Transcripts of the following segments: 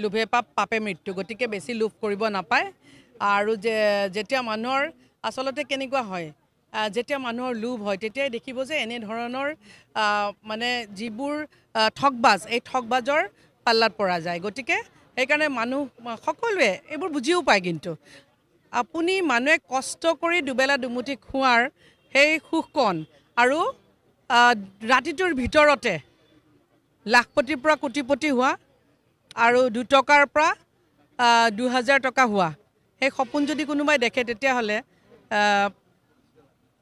লোভে পাপ পাপে মৃত্যু গতিকে বেছি লোভ কৰিব নাপায় আৰু যে যেতিয়া মানুহৰ আচলতে কেনেকুৱা হয় যেতিয়া মানুহৰ লোভ হয় তেতিয়াই দেখিব যে এনেধৰণৰ মানে যিবোৰ ঠগবাজ এই ঠগবাজৰ পাল্লাত পৰা যায় গতিকে সেইকাৰণে মানুহ সকলোৱে এইবোৰ বুজিও পায় কিন্তু আপুনি মানুহে কষ্ট কৰি দুবেলা দুমুঠি খোৱাৰ সেই সুখকণ আৰু ৰাতিটোৰ ভিতৰতে লাখপতিৰ পৰা কোটিপতি হোৱা আৰু দুটকাৰ পৰা দুহেজাৰ টকা হোৱা সেই সপোন যদি কোনোবাই দেখে তেতিয়াহ'লে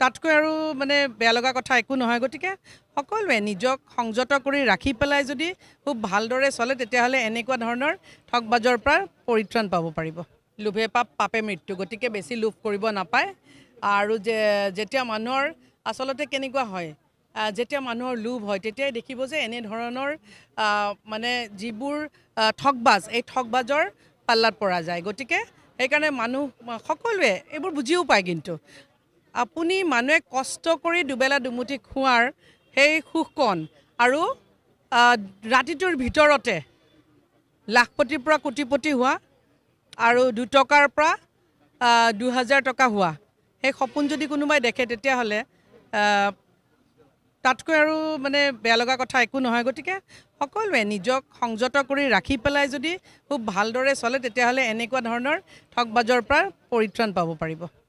তাতকৈ আৰু মানে বেয়া লগা কথা একো নহয় গতিকে সকলোৱে নিজক সংযত কৰি ৰাখি পেলাই যদি খুব ভালদৰে চলে তেতিয়াহ'লে এনেকুৱা ধৰণৰ ঠগবাজৰ পৰা পৰিত্ৰাণ পাব পাৰিব লোভে পাপ পাপে মৃত্যু গতিকে বেছি লোভ কৰিব নাপায় আৰু যে যেতিয়া মানুহৰ আচলতে কেনেকুৱা হয় যেতিয়া মানুহৰ লোভ হয় তেতিয়াই দেখিব যে এনেধৰণৰ মানে যিবোৰ ঠগবাজ এই ঠগবাজৰ পাল্লাত পৰা যায় গতিকে সেইকাৰণে মানুহ সকলোৱে এইবোৰ বুজিও পায় কিন্তু আপুনি মানুহে কষ্ট কৰি দুবেলা দুমুঠি খোৱাৰ সেই সুখকণ আৰু ৰাতিটোৰ ভিতৰতে লাখপতিৰ পৰা কোটিপতি হোৱা আৰু দুটকাৰ পৰা দুহেজাৰ টকা হোৱা সেই সপোন যদি কোনোবাই দেখে তেতিয়াহ'লে তাতকৈ আৰু মানে বেয়া লগা কথা একো নহয় গতিকে সকলোৱে নিজক সংযত কৰি ৰাখি পেলাই যদি খুব ভালদৰে চলে তেতিয়াহ'লে এনেকুৱা ধৰণৰ ঠগবাজৰ পৰা পৰিত্ৰাণ পাব পাৰিব